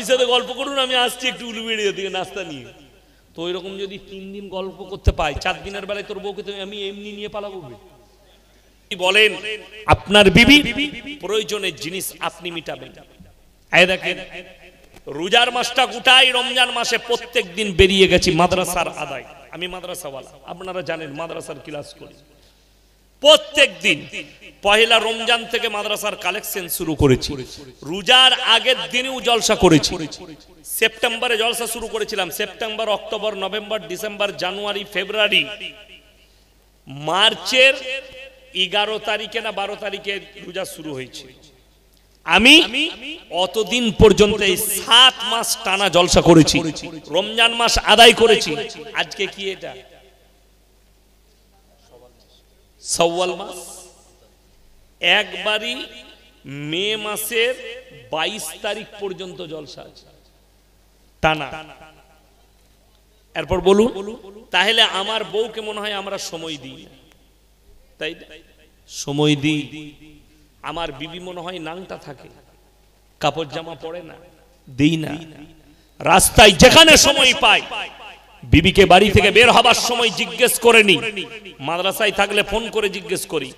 আপনার সাথে গল্প করুন আমি আসছি একটু উলু উলুবেড়িয়ে দিকে নাস্তা নিয়ে তো ওইরকম যদি তিন দিন গল্প করতে পাই চার দিনের বেলায় তোর বউকে তুমি আমি এমনি নিয়ে পালাবো বলেন আপনার বিবি প্রয়োজনের জিনিস আপনি মিটাবেন দেখেন রোজার মাসটা গোটাই রমজান মাসে প্রত্যেক দিন বেরিয়ে গেছি মাদ্রাসার আদায় আমি মাদ্রাসাওয়ালা আপনারা জানেন মাদ্রাসার ক্লাস করি প্রত্যেক দিন পহেলা রমজান থেকে মাদ্রাসার কালেকশন শুরু করেছি রোজার আগের দিনেও জলসা করেছি সেপ্টেম্বরে জলসা শুরু করেছিলাম September October November December January February মার্চের এগারো তারিখে না বারো তারিখে রোজা শুরু হয়েছে আমি অতদিন পর্যন্ত এই সাত মাস টানা জলসা করেছি রমজান মাস আদায় করেছি আজকে কি এটা সওয়াল মাস একবারই মে মাসের বাইশ তারিখ পর্যন্ত জলসা আছে টানা এরপর বলুন তাহলে আমার বউকে মনে হয় আমরা সময় দিই তাই সময় দিই আমার বিবি মনে হয় নাংটা থাকে কাপড় জামা পরে না দিই না রাস্তায় যেখানে সময় পায় বিবিকে বাড়ি থেকে বের হবার সময় জিজ্ঞেস করে নি মাদ্রাসায় থাকলে ফোন করে জিজ্ঞেস করি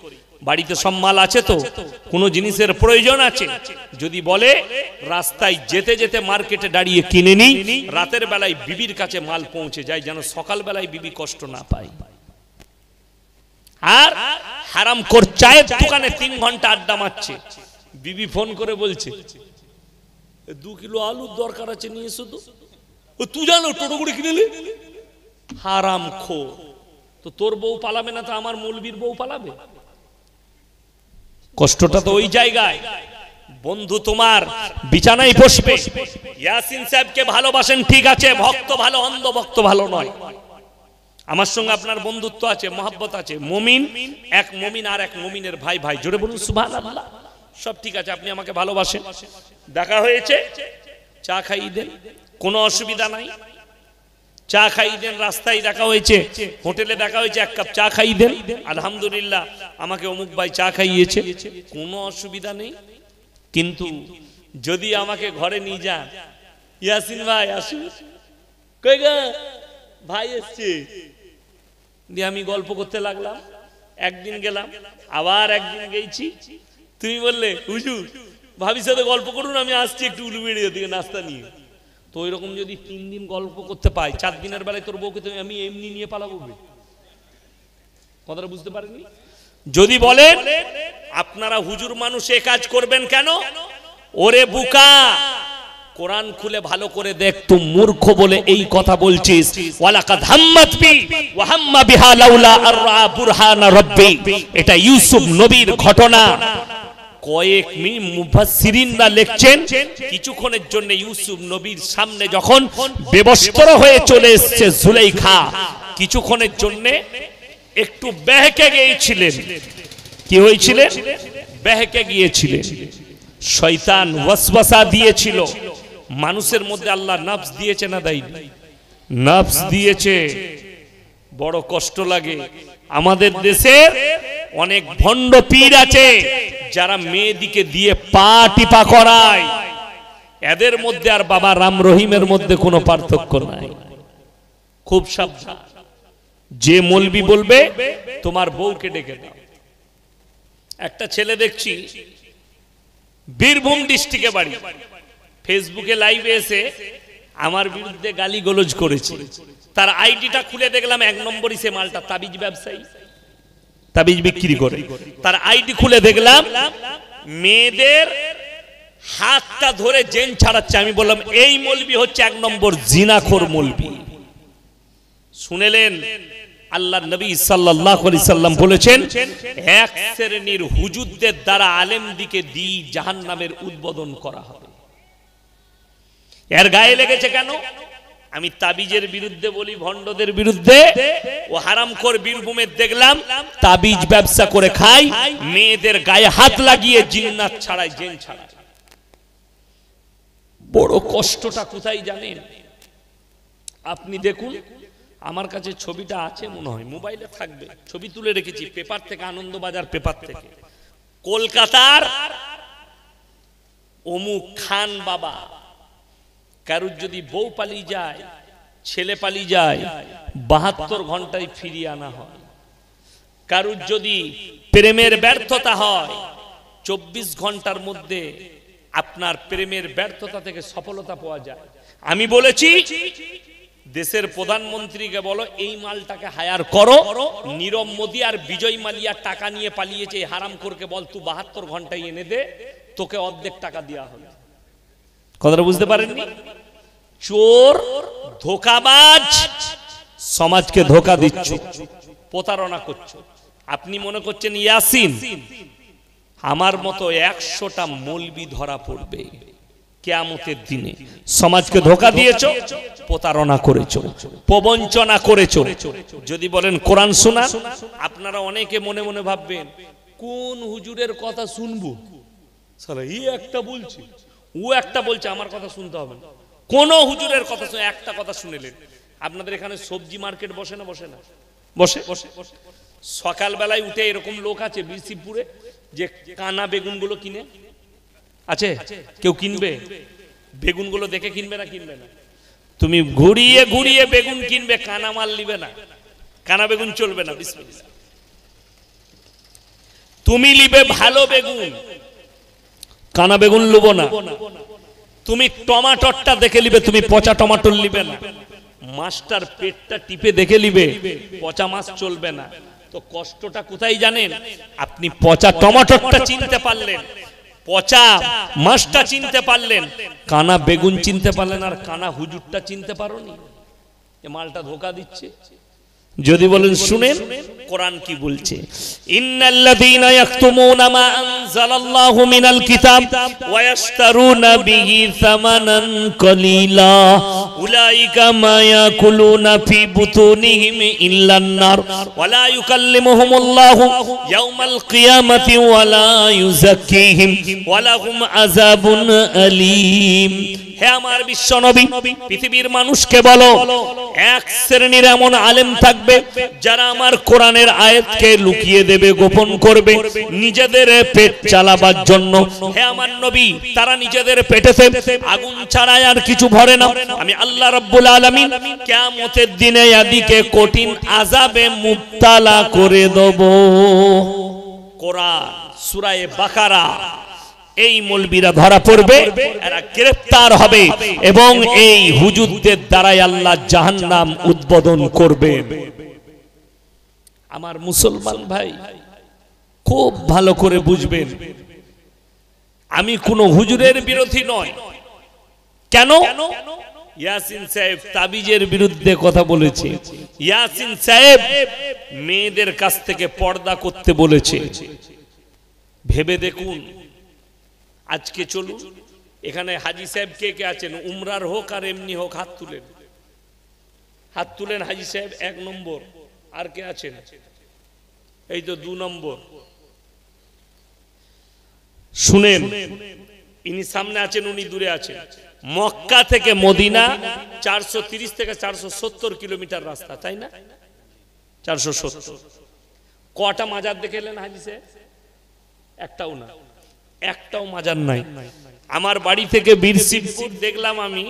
বাড়িতে সব মাল আছে তো কোনো জিনিসের প্রয়োজন আছে যদি বলে রাস্তায় যেতে যেতে মার্কেটে দাঁড়িয়ে কিনে নি রাতের বেলায় বিবির কাছে মাল পৌঁছে যায় যেন সকাল বেলায় বিবি কষ্ট না পায় আর হারাম কর চায়ের দোকানে তিন ঘন্টা আড্ডা মারছে বিবি ফোন করে বলছে দু কিলো আলুর দরকার আছে নিয়ে শুধু তুই জানো টোটো করে কিনেলি হারাম খো তো তোর বউ পালাবে না তো আমার মৌলবীর বউ পালাবে কষ্টটা তো ওই জায়গায় বন্ধু তোমার বিছানায় বসবে ইয়াসিন সাহেবকে ভালোবাসেন ঠিক আছে ভক্ত ভালো অন্ধ ভক্ত ভালো নয় আমার সঙ্গে আপনার বন্ধুত্ব আছে মহাব্বত আছে মমিন এক মমিন আর এক মমিনের ভাই ভাই জোরে বলুন সুভান সব ঠিক আছে আপনি আমাকে ভালোবাসেন দেখা হয়েছে চা খাইয়ে দেন কোনো অসুবিধা নাই চা খাই দেন রাস্তায় দেখা হয়েছে হোটেলে দেখা হয়েছে এক কাপ চা খাই দেন আলহামদুলিল্লাহ আমাকে অমুক ভাই চা খাইয়েছে কোনো অসুবিধা নেই কিন্তু যদি আমাকে ঘরে নিয়ে যান ইয়াসিন ভাই আসুন কই গো ভাই এসছে দিয়ে আমি গল্প করতে লাগলাম একদিন গেলাম আবার একদিন গেছি তুমি বললে হুজুর ভাবির সাথে গল্প করুন আমি আসছি একটু উলুবেড়িয়ে দিকে নাস্তা নিয়ে তো এরকম যদি তিন দিন গল্প করতে পাই চার দিনের বেলায় তোর বউকে তুমি আমি এমনি নিয়ে পালাবো কথাটা বুঝতে পারেনি যদি বলেন আপনারা হুজুর মানুষ এ কাজ করবেন কেন ওরে বুকা কোরআন খুলে ভালো করে দেখ তু মূর্খ বলে এই কথা বলছিস ওয়ালাকাদ হাম্মাত বি ওয়া বিহা লাউলা আর বুরহানা রাব্বি এটা ইউসুফ নবীর ঘটনা কয়েক মি মুফাসসিরিনরা লেখছেন কিছুক্ষণের জন্য ইউসুফ নবীর সামনে যখন বেবস্ত্র হয়ে চলে এসছে জুলেখা কিছুক্ষণের জন্য একটু বেহকে গিয়েছিলেন কি হয়েছিলেন বেহকে গিয়েছিলেন শয়তান ওয়াসওয়াসা দিয়েছিল মানুষের মধ্যে আল্লাহ নফস দিয়েছে না দাই নফস দিয়েছে বড় কষ্ট লাগে আমাদের দেশের অনেক ভণ্ড পীর আছে যারা মেয়েদিকে দিয়ে পা টিপা করায় এদের মধ্যে আর বাবা রাম রহিমের মধ্যে কোনো পার্থক্য নাই খুব সাবধান যে মলবি বলবে তোমার বউকে ডেকে দাও একটা ছেলে দেখছি বীরভূম ডিস্ট্রিক্টে বাড়ি ফেসবুকে লাইভে এসে আমার বিরুদ্ধে গালি গোলজ করেছে তার আইডিটা খুলে দেখলাম এক নম্বরই সে মালটা তাবিজ ব্যবসায়ী তাবিজ বিক্রি করে তার আইডি খুলে দেখলাম মেয়েদের হাতটা ধরে জেন ছাড়াচ্ছে আমি বললাম এই মলবি হচ্ছে এক নম্বর জিনাখোর মলবি শুনেলেন আল্লাহ নবী সাল্লাল্লাহু আলাইহি সাল্লাম বলেছেন এক শ্রেণীর হুজুরদের দ্বারা আলেমদিকে দি জাহান্নামের উদ্বোধন করা হবে এর গায়ে লেগেছে কেন আমি তাবিজের বিরুদ্ধে বলি ভণ্ডদের বিরুদ্ধে ও হারামখোর বীরভূমে দেখলাম তাবিজ ব্যবসা করে খাই মেয়েদের গায়ে হাত লাগিয়ে জিন্নাত ছাড়াই জেন ছাড়ায় বড় কষ্টটা কোথায় জানেন আপনি দেখুন আমার কাছে ছবিটা আছে মনে হয় মোবাইলে থাকবে ছবি তুলে রেখেছি পেপার থেকে আনন্দবাজার পেপার থেকে কলকাতার অমুক খান বাবা কারুর যদি বউ পালিয়ে যায় ছেলে পালি যায় বাহাত্তর ঘন্টায় ফিরিয়ে আনা হয় কারুর যদি প্রেমের ব্যর্থতা হয় চব্বিশ ঘন্টার মধ্যে আপনার প্রেমের ব্যর্থতা থেকে সফলতা পাওয়া যায় আমি বলেছি দেশের প্রধানমন্ত্রীকে বলো এই মালটাকে হায়ার করো নীরব মোদী আর বিজয় মালিয়া টাকা নিয়ে পালিয়েছে হারাম করকে বল তু বাহাত্তর ঘন্টায় এনে দে তোকে অর্ধেক টাকা দেওয়া হবে কথাটা বুঝতে পারেননি চোর ধোকাবাজ সমাজকে ধোকা দিচ্ছ প্রতারণা করছো আপনি মনে করছেন ইয়াসিন আমার মতো একশোটা মলবি ধরা পড়বে কেমতের দিনে সমাজকে ধোকা দিয়েছ প্রতারণা করেছ প্রবঞ্চনা করেছ যদি বলেন কোরআন শোনা আপনারা অনেকে মনে মনে ভাববেন কোন হুজুরের কথা শুনবো ই একটা বলছে ও একটা বলছে আমার কথা শুনতে হবে না কোনো হুজুরের কথা শুনে একটা কথা শুনেলেন আপনাদের এখানে সবজি মার্কেট বসে না বসে না বসে বসে সকালবেলায় উঠে এরকম লোক আছে বিসিপুরে যে কানা বেগুনগুলো কিনে আছে কেউ কিনবে বেগুনগুলো দেখে কিনবে না কিনবে না তুমি ঘুরিয়ে ঘুরিয়ে বেগুন কিনবে কানা মাল নিবে না কানা বেগুন চলবে না তুমি নিবে ভালো বেগুন কানা বেগুন লুবো না তুমি টমাটরটা দেখে নিবে তুমি পচা টমাটর নিবে না মাছটার পেটটা টিপে দেখে নিবে পচা মাছ চলবে না তো কষ্টটা কোথায় জানেন আপনি পচা টমাটরটা চিনতে পারলেন পচা মাছটা চিনতে পারলেন কানা বেগুন চিনতে পারলেন আর কানা হুজুরটা চিনতে পারো নি মালটা ধোকা দিচ্ছে যদি বলেন শুনেন কোরআন কি বলছে ইন্নাল্লাযীনা ইয়াকতুমুনা মা আনজালাল্লাহু মিনাল কিতাব ওয়া ইয়াশতারুনা বিহি সামানান কলিলা উলাইকা মা ইয়াকুলুনা ফি বুতুনিহিম ইল্লান নার ওয়া লা ইউকাল্লিমুহুমুল্লাহু ইয়াওমাল কিয়ামাতি ওয়া লা ইউযাক্কিহিম ওয়া লাহুম আযাবুন আলীম হে আমার বিশ্ব নবী পৃথিবীর মানুষকে বলো এক শ্রেণীর এমন আলেম থাকবে যারা আমার কোরআনের আয়াতকে লুকিয়ে দেবে গোপন করবে নিজেদের পেট চালাবার জন্য হে আমার নবী তারা নিজেদের সে আগুন ছাড়ায় আর কিছু ভরে না আমি আল্লাহ রাব্বুল আলামিন কিয়ামতের দিনে আদিকে কঠিন আযাবে মুক্তালা করে দেব কোরআন সূরা বাকারা এই মলবিরা ধরা পড়বে এরা গ্রেফতার হবে এবং এই হুজুরদের দ্বারাই আল্লাহ জাহান্নাম উদ্বোধন করবে আমার মুসলমান ভাই খুব ভালো করে বুঝবেন আমি কোনো হুজুরের বিরোধী নয় কেন ইয়াসিন সাহেব তাবিজের বিরুদ্ধে কথা বলেছে ইয়াসিন সাহেব মেয়েদের কাছ থেকে পর্দা করতে বলেছে ভেবে দেখুন আজকে চলুন এখানে হাজি সাহেব কে কে আছেন উমরার হোক আর এমনি হোক হাত তুলেন হাত তুলেন হাজি সাহেব এক নম্বর আর কে আছেন এই তো দু নম্বর শুনেন ইনি সামনে আছেন উনি দূরে আছেন মক্কা থেকে মদিনা চারশো থেকে চারশো কিলোমিটার রাস্তা তাই না চারশো কটা মাজার দেখে এলেন হাজি সাহেব একটাও না একটাও মাজার নাই আমার বাড়ি থেকে বীরসিংপুর দেখলাম আমি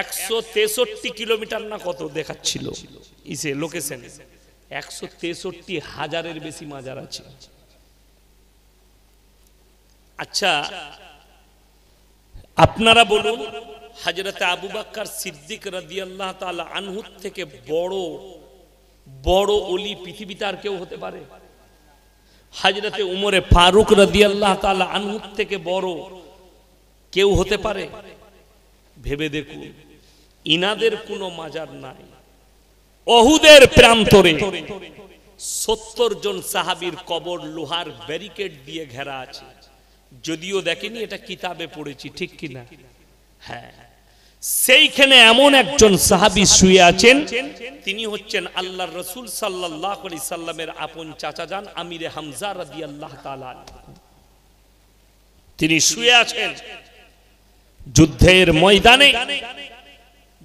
একশো তেষট্টি কিলোমিটার না কত দেখাচ্ছিল ইসে লোকেশন একশো তেষট্টি হাজারের বেশি মাজার আছে আচ্ছা আপনারা বলুন হাজরতে আবু বাক্কার সিদ্দিক রাজিয়াল্লাহ তাল আনহুদ থেকে বড় বড় অলি পৃথিবীতে আর কেউ হতে পারে হাজরতে উমরে ফারুক আল্লাহ তালা আনহুর থেকে বড় কেউ হতে পারে ভেবে দেখুন ইনাদের কোনো মাজার নাই অহুদের প্রান্তরে সত্তর জন সাহাবির কবর লোহার ব্যারিকেড দিয়ে ঘেরা আছে যদিও দেখেনি এটা কিতাবে পড়েছি ঠিক কিনা হ্যাঁ সেইখানে এমন একজন সাহাবি শুয়ে আছেন তিনি হচ্ছেন আল্লাহ রসুল সাল্লাহ আলি সাল্লামের আপন চাচা যান আমিরে হামজা রাদি আল্লাহ তিনি শুয়ে আছেন যুদ্ধের ময়দানে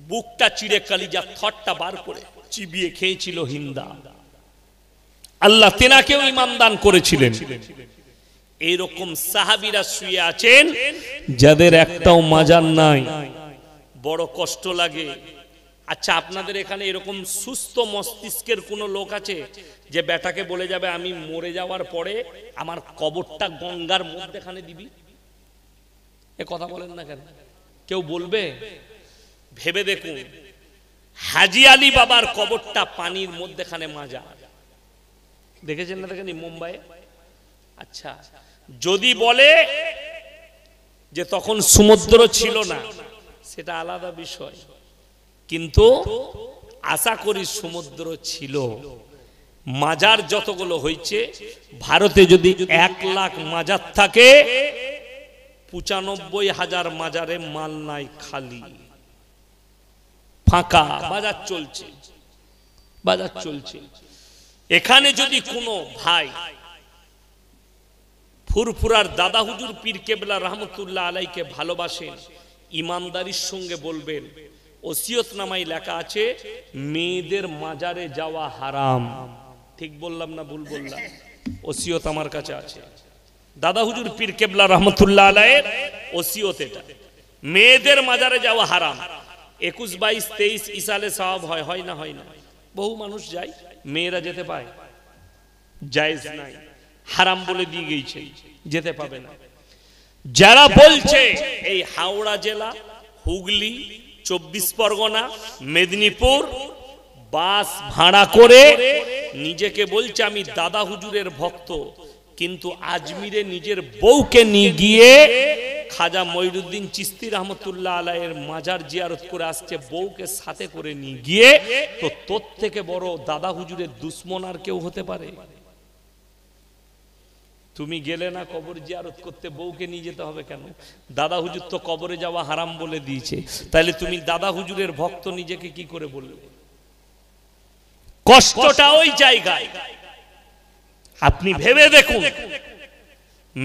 বুকটা চিড়ে কালিজা থটটা বার করে চিবিয়ে খেয়েছিল হিন্দা আল্লাহ তেনাকেও ইমান দান করেছিলেন এইরকম সাহাবিরা শুয়ে আছেন যাদের একটাও মাজার নাই বড় কষ্ট লাগে আচ্ছা আপনাদের এখানে এরকম সুস্থ মস্তিষ্কের কোনো লোক আছে যে বেটাকে বলে যাবে আমি মরে যাওয়ার পরে আমার কবরটা গঙ্গার মধ্যেখানে দিবি এ কথা বলেন না কেন কেউ বলবে ভেবে দেখুন হাজি আলী বাবার কবরটা পানির মধ্যেখানে মাজা দেখেছেন না দেখেনি মুম্বাই আচ্ছা যদি বলে যে তখন সমুদ্র ছিল না সেটা আলাদা বিষয় কিন্তু আশা করি সমুদ্র ছিল মাজার যতগুলো হয়েছে ভারতে যদি এক লাখ মাজার থাকে পঁচানব্বই হাজার মাজারে মাল নাই খালি ফাঁকা বাজার চলছে বাজার চলছে এখানে যদি কোনো ভাই ফুরফুরার দাদা হুজুর পীর কেবলা রহমতুল্লাহ আলাইকে ভালোবাসেন ইমানদারির সঙ্গে বলবেন নামাই লেখা আছে মেয়েদের মাজারে যাওয়া হারাম ঠিক বললাম না ভুল বললাম ওসিয়ত আমার কাছে আছে দাদা হুজুর পীর কেবলা রহমতুল্লাহ আলায়ের ওসিয়ত এটা মেয়েদের মাজারে যাওয়া হারাম একুশ বাইশ তেইশ ইসালে সাহাব হয় হয় না হয় না বহু মানুষ যায় মেয়েরা যেতে পায় জায়েজ নাই হারাম বলে দিয়ে গিয়েছে যেতে পাবে না যারা বলছে এই হাওড়া জেলা হুগলি চব্বিশ পরগনা মেদিনীপুর বাস ভাড়া করে নিজেকে বলছে আমি দাদা হুজুরের ভক্ত কিন্তু আজমিরে নিজের বউকে নিয়ে গিয়ে খাজা ময়রুদ্দিন চিস্তি রহমতুল্লাহ এর মাজার জিয়ারত করে আসছে বউকে সাথে করে নিয়ে গিয়ে তো তোর থেকে বড় দাদা হুজুরের দুশ্মন আর কেউ হতে পারে তুমি গেলে না কবর জিয়ারত করতে বউকে নিয়ে যেতে হবে কেন দাদা হুজুর তো কবরে যাওয়া হারাম বলে দিয়েছে তাহলে তুমি দাদা হুজুরের ভক্ত নিজেকে কি করে বললে কষ্টটা ওই জায়গায় আপনি ভেবে দেখুন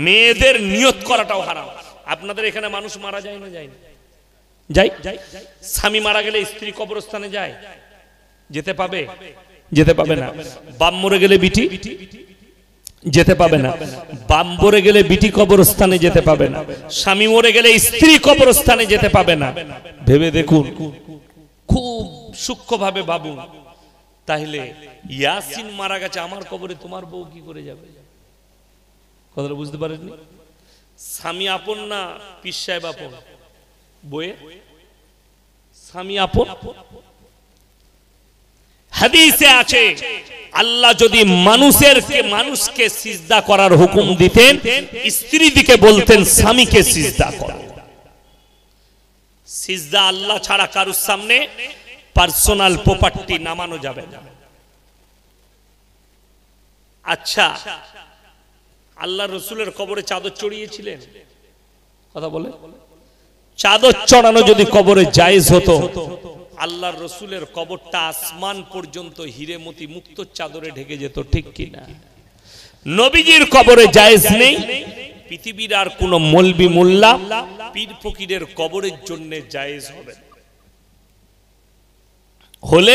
মেয়েদের নিয়ত করাটাও হারাম আপনাদের এখানে মানুষ মারা যায় না যায় না যাই যাই স্বামী মারা গেলে স্ত্রী কবরস্থানে যায় যেতে পাবে যেতে পাবে না বাপ মরে গেলে বিটি যেতে পাবে না বাম মরে গেলে বিটি কবরস্থানে যেতে পাবে না স্বামী মরে গেলে স্ত্রী কবরস্থানে যেতে পাবে না ভেবে দেখুন খুব সূক্ষ্মভাবে ভাবুন তাহলে ইয়াসিন মারা গেছে আমার কবরে তোমার বউ কি করে যাবে কথাটা বুঝতে পারেননি স্বামী আপন না পিস সাহেব আপন বইয়ে স্বামী আপন হাদিসে আছে আল্লাহ যদি মানুষের মানুষকে সিজদা করার হুকুম দিতেন স্ত্রী দিকে বলতেন স্বামীকে সিজদা কর সিজদা আল্লাহ ছাড়া কারুর সামনে পার্সোনাল প্রপার্টি নামানো যাবে না আচ্ছা আল্লাহ রসুলের কবরে চাদর চড়িয়েছিলেন কথা বলে চাদর চড়ানো যদি কবরে জায়েজ হতো আল্লাহর রসুলের কবরটা আসমান পর্যন্ত হিরে মতি মুক্ত চাদরে ঢেকে যেত ঠিক কিনা নবীজির কবরে জায়েজ নেই পৃথিবীর আর কোন মলবি মোল্লা পীর ফকিরের কবরের জন্য জায়েজ হবে হলে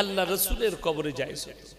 আল্লাহ রসুলের কবরে জায়েজ হবে